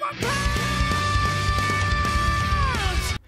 my power.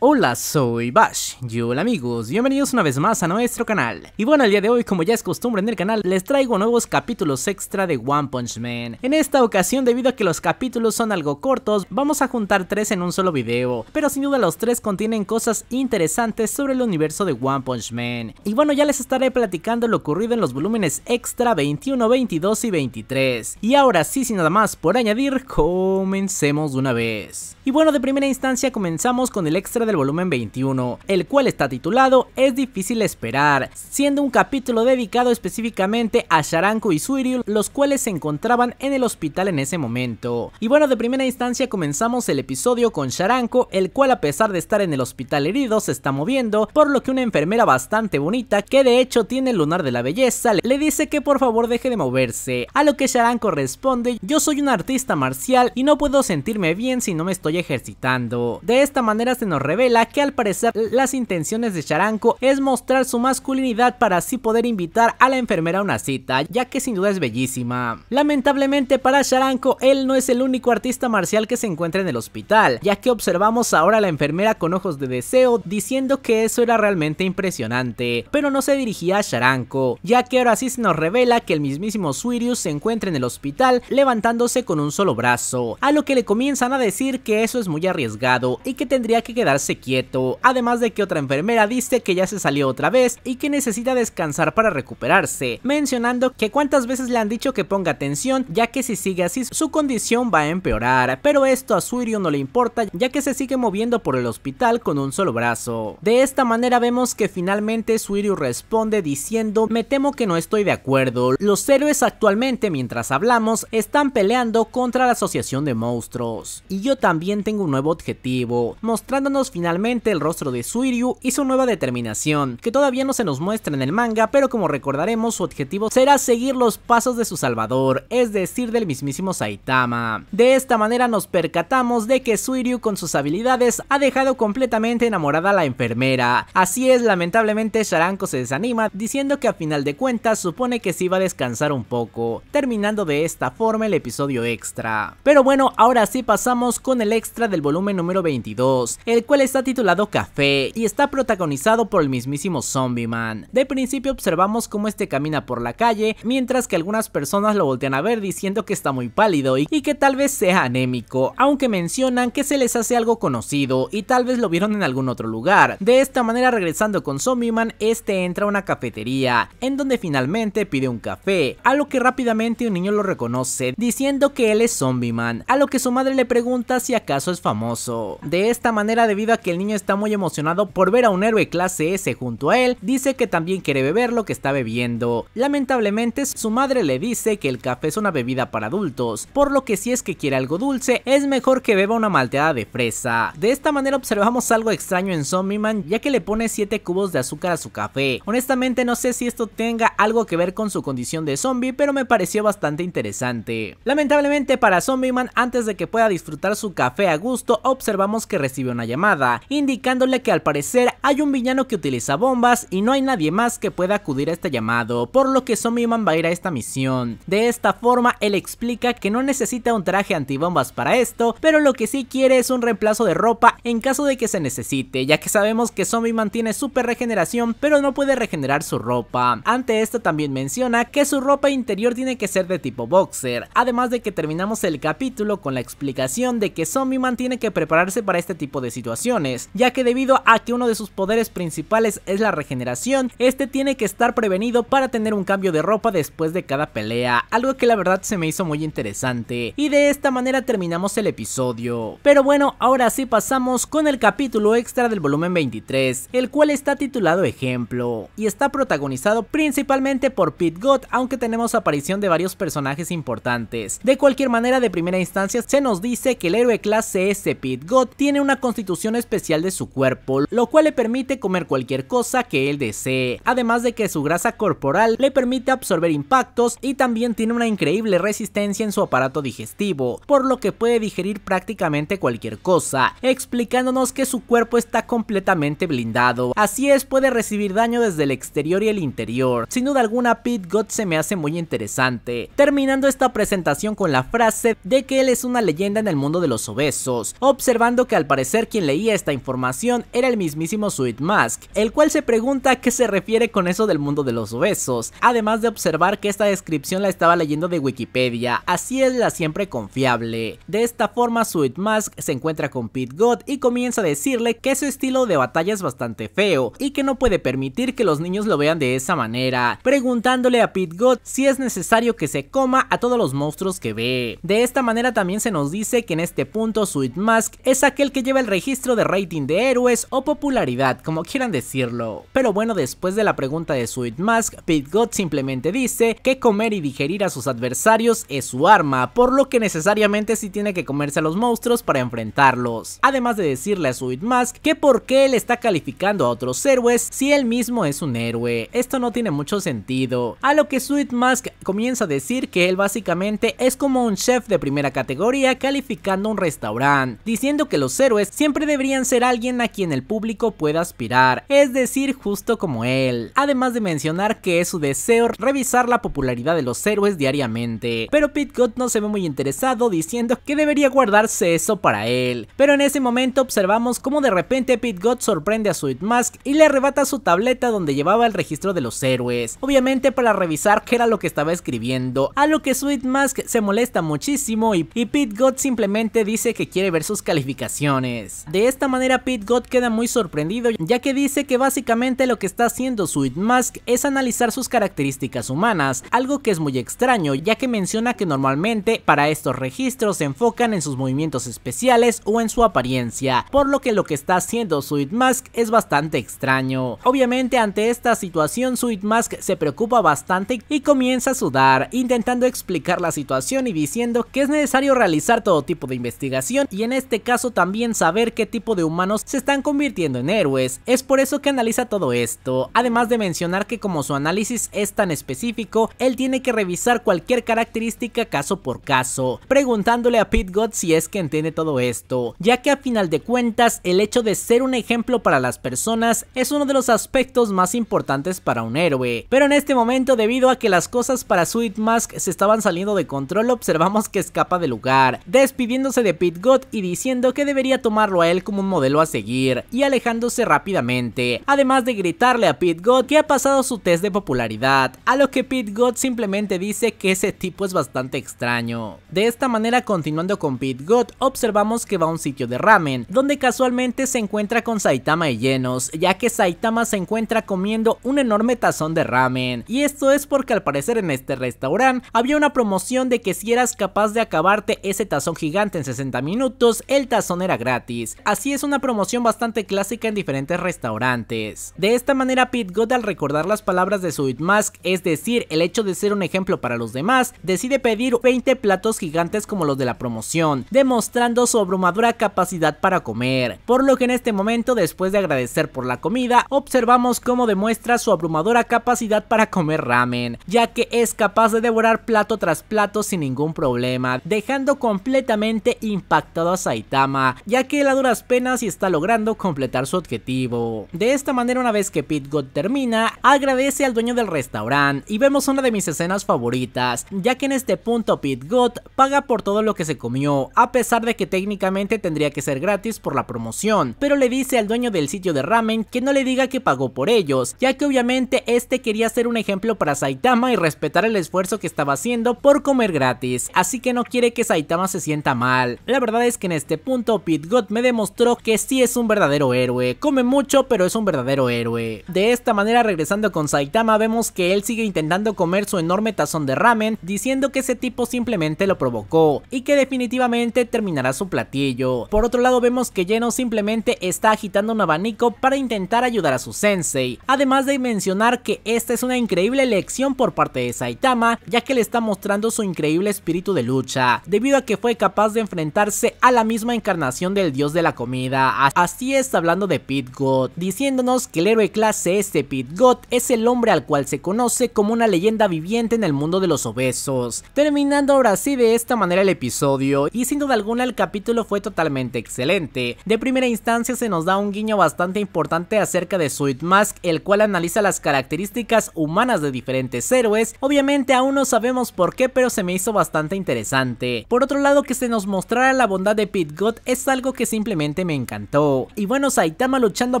Hola, soy Bash. Y hola amigos, bienvenidos una vez más a nuestro canal. Y bueno, el día de hoy, como ya es costumbre en el canal, les traigo nuevos capítulos extra de One Punch Man. En esta ocasión, debido a que los capítulos son algo cortos, vamos a juntar tres en un solo video. Pero sin duda los tres contienen cosas interesantes sobre el universo de One Punch Man. Y bueno, ya les estaré platicando lo ocurrido en los volúmenes extra 21, 22 y 23. Y ahora sí, sin nada más por añadir, comencemos de una vez. Y bueno, de primera instancia comenzamos con el extra de volumen 21, el cual está titulado Es difícil esperar, siendo un capítulo dedicado específicamente a Sharanko y Suiryu, los cuales se encontraban en el hospital en ese momento. Y bueno, de primera instancia comenzamos el episodio con Sharanko, el cual a pesar de estar en el hospital herido se está moviendo, por lo que una enfermera bastante bonita, que de hecho tiene el lunar de la belleza, le dice que por favor deje de moverse, a lo que Sharanko responde, yo soy un artista marcial y no puedo sentirme bien si no me estoy ejercitando. De esta manera se nos revela que al parecer las intenciones de Charanco es mostrar su masculinidad para así poder invitar a la enfermera a una cita, ya que sin duda es bellísima. Lamentablemente para Charanco, él no es el único artista marcial que se encuentra en el hospital, ya que observamos ahora a la enfermera con ojos de deseo diciendo que eso era realmente impresionante, pero no se dirigía a Charanco, ya que ahora sí se nos revela que el mismísimo Suirius se encuentra en el hospital levantándose con un solo brazo, a lo que le comienzan a decir que eso es muy arriesgado y que tendría que quedarse quieto, además de que otra enfermera dice que ya se salió otra vez y que necesita descansar para recuperarse, mencionando que cuántas veces le han dicho que ponga atención ya que si sigue así su condición va a empeorar, pero esto a Suirio no le importa ya que se sigue moviendo por el hospital con un solo brazo. De esta manera vemos que finalmente Suirio responde diciendo me temo que no estoy de acuerdo, los héroes actualmente mientras hablamos están peleando contra la asociación de monstruos y yo también tengo un nuevo objetivo, mostrándonos finalmente finalmente el rostro de Suiryu y su nueva determinación, que todavía no se nos muestra en el manga, pero como recordaremos su objetivo será seguir los pasos de su salvador, es decir del mismísimo Saitama. De esta manera nos percatamos de que Suiryu con sus habilidades ha dejado completamente enamorada a la enfermera, así es lamentablemente Sharanko se desanima diciendo que a final de cuentas supone que se iba a descansar un poco, terminando de esta forma el episodio extra. Pero bueno, ahora sí pasamos con el extra del volumen número 22, el cual es está titulado Café y está protagonizado por el mismísimo Zombie Man. De principio observamos cómo este camina por la calle, mientras que algunas personas lo voltean a ver diciendo que está muy pálido y, que tal vez sea anémico, aunque mencionan que se les hace algo conocido y tal vez lo vieron en algún otro lugar. De esta manera regresando con Zombie Man, este entra a una cafetería, en donde finalmente pide un café, a lo que rápidamente un niño lo reconoce, diciendo que él es Zombie Man, a lo que su madre le pregunta si acaso es famoso. De esta manera debido que el niño está muy emocionado por ver a un héroe clase S junto a él, dice que también quiere beber lo que está bebiendo. Lamentablemente su madre le dice que el café es una bebida para adultos, por lo que si es que quiere algo dulce es mejor que beba una malteada de fresa. De esta manera observamos algo extraño en Man, ya que le pone 7 cubos de azúcar a su café. Honestamente no sé si esto tenga algo que ver con su condición de zombie pero me pareció bastante interesante. Lamentablemente para Man, antes de que pueda disfrutar su café a gusto observamos que recibe una llamada indicándole que al parecer hay un villano que utiliza bombas y no hay nadie más que pueda acudir a este llamado, por lo que Zombieman va a ir a esta misión. De esta forma, él explica que no necesita un traje antibombas para esto, pero lo que sí quiere es un reemplazo de ropa en caso de que se necesite, ya que sabemos que Zombieman tiene super regeneración, pero no puede regenerar su ropa. Ante esto también menciona que su ropa interior tiene que ser de tipo boxer, además de que terminamos el capítulo con la explicación de que Zombieman tiene que prepararse para este tipo de situación ya que debido a que uno de sus poderes principales es la regeneración, este tiene que estar prevenido para tener un cambio de ropa después de cada pelea, algo que la verdad se me hizo muy interesante, y de esta manera terminamos el episodio. Pero bueno, ahora sí pasamos con el capítulo extra del volumen 23, el cual está titulado Ejemplo, y está protagonizado principalmente por Pit God aunque tenemos aparición de varios personajes importantes. De cualquier manera, de primera instancia se nos dice que el héroe clase S Pit God, tiene una constitución especial de su cuerpo, lo cual le permite comer cualquier cosa que él desee, además de que su grasa corporal le permite absorber impactos y también tiene una increíble resistencia en su aparato digestivo, por lo que puede digerir prácticamente cualquier cosa, explicándonos que su cuerpo está completamente blindado, así es puede recibir daño desde el exterior y el interior, sin duda alguna Pit God se me hace muy interesante, terminando esta presentación con la frase de que él es una leyenda en el mundo de los obesos, observando que al parecer quien leía esta información era el mismísimo Sweet Mask, el cual se pregunta qué se refiere con eso del mundo de los besos, además de observar que esta descripción la estaba leyendo de Wikipedia, así es la siempre confiable. De esta forma Sweet Mask se encuentra con Pete God y comienza a decirle que su estilo de batalla es bastante feo y que no puede permitir que los niños lo vean de esa manera, preguntándole a Pete God si es necesario que se coma a todos los monstruos que ve. De esta manera también se nos dice que en este punto Sweet Mask es aquel que lleva el registro de rating de héroes o popularidad, como quieran decirlo. Pero bueno, después de la pregunta de Sweet Mask, Pit God simplemente dice que comer y digerir a sus adversarios es su arma, por lo que necesariamente sí tiene que comerse a los monstruos para enfrentarlos. Además de decirle a Sweet Mask que por qué él está calificando a otros héroes si él mismo es un héroe. Esto no tiene mucho sentido. A lo que Sweet Mask comienza a decir que él básicamente es como un chef de primera categoría calificando un restaurante, diciendo que los héroes siempre deberían ser alguien a quien el público pueda aspirar, es decir, justo como él. Además de mencionar que es su deseo revisar la popularidad de los héroes diariamente, pero God no se ve muy interesado diciendo que debería guardarse eso para él. Pero en ese momento observamos cómo de repente God sorprende a Sweet Mask y le arrebata su tableta donde llevaba el registro de los héroes, obviamente para revisar qué era lo que estaba escribiendo, a lo que Sweet Mask se molesta muchísimo y, y God simplemente dice que quiere ver sus calificaciones. De este manera Pete God queda muy sorprendido ya que dice que básicamente lo que está haciendo Sweet Mask es analizar sus características humanas, algo que es muy extraño ya que menciona que normalmente para estos registros se enfocan en sus movimientos especiales o en su apariencia, por lo que lo que está haciendo Sweet Mask es bastante extraño. Obviamente ante esta situación Sweet Mask se preocupa bastante y comienza a sudar, intentando explicar la situación y diciendo que es necesario realizar todo tipo de investigación y en este caso también saber qué tipo de humanos se están convirtiendo en héroes, es por eso que analiza todo esto, además de mencionar que como su análisis es tan específico, él tiene que revisar cualquier característica caso por caso, preguntándole a Pete God si es que entiende todo esto, ya que a final de cuentas el hecho de ser un ejemplo para las personas es uno de los aspectos más importantes para un héroe, pero en este momento debido a que las cosas para Sweet Mask se estaban saliendo de control observamos que escapa del lugar, despidiéndose de Pit God y diciendo que debería tomarlo a él como un modelo a seguir y alejándose rápidamente, además de gritarle a Pete God que ha pasado su test de popularidad, a lo que Pete God simplemente dice que ese tipo es bastante extraño. De esta manera, continuando con Pete God, observamos que va a un sitio de ramen, donde casualmente se encuentra con Saitama y Llenos, ya que Saitama se encuentra comiendo un enorme tazón de ramen, y esto es porque al parecer en este restaurante había una promoción de que si eras capaz de acabarte ese tazón gigante en 60 minutos, el tazón era gratis, y es una promoción bastante clásica en diferentes restaurantes. De esta manera Pete God al recordar las palabras de Sweet Mask, es decir, el hecho de ser un ejemplo para los demás, decide pedir 20 platos gigantes como los de la promoción, demostrando su abrumadora capacidad para comer, por lo que en este momento después de agradecer por la comida, observamos cómo demuestra su abrumadora capacidad para comer ramen, ya que es capaz de devorar plato tras plato sin ningún problema, dejando completamente impactado a Saitama, ya que la y está logrando completar su objetivo. De esta manera una vez que Pit God termina, agradece al dueño del restaurante y vemos una de mis escenas favoritas, ya que en este punto Pit God paga por todo lo que se comió, a pesar de que técnicamente tendría que ser gratis por la promoción, pero le dice al dueño del sitio de ramen que no le diga que pagó por ellos, ya que obviamente este quería ser un ejemplo para Saitama y respetar el esfuerzo que estaba haciendo por comer gratis, así que no quiere que Saitama se sienta mal. La verdad es que en este punto Pit God me demostró que sí es un verdadero héroe. Come mucho, pero es un verdadero héroe. De esta manera, regresando con Saitama, vemos que él sigue intentando comer su enorme tazón de ramen, diciendo que ese tipo simplemente lo provocó y que definitivamente terminará su platillo. Por otro lado, vemos que Geno simplemente está agitando un abanico para intentar ayudar a su sensei, además de mencionar que esta es una increíble elección por parte de Saitama, ya que le está mostrando su increíble espíritu de lucha, debido a que fue capaz de enfrentarse a la misma encarnación del dios de la comida Así es hablando de Pit God, diciéndonos que el héroe clase este Pit God es el hombre al cual se conoce como una leyenda viviente en el mundo de los obesos. Terminando ahora sí de esta manera el episodio, y sin duda alguna el capítulo fue totalmente excelente. De primera instancia se nos da un guiño bastante importante acerca de Sweet Mask, el cual analiza las características humanas de diferentes héroes, obviamente aún no sabemos por qué pero se me hizo bastante interesante. Por otro lado que se nos mostrara la bondad de Pit God es algo que simplemente me encantó. Y bueno, Saitama luchando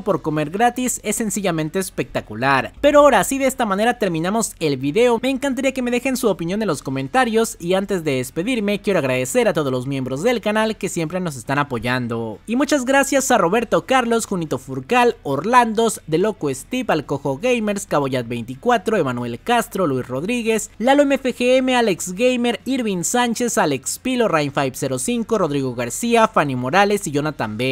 por comer gratis es sencillamente espectacular. Pero ahora sí, de esta manera terminamos el video. Me encantaría que me dejen su opinión en los comentarios y antes de despedirme quiero agradecer a todos los miembros del canal que siempre nos están apoyando. Y muchas gracias a Roberto Carlos, Junito Furcal, Orlandos, De Loco Steve, Alcojo Gamers, Caboyat24, Emanuel Castro, Luis Rodríguez, Lalo MFGM, Alex Gamer, Irving Sánchez, Alex Pilo, Rain505, Rodrigo García, Fanny Morales y Jonathan B.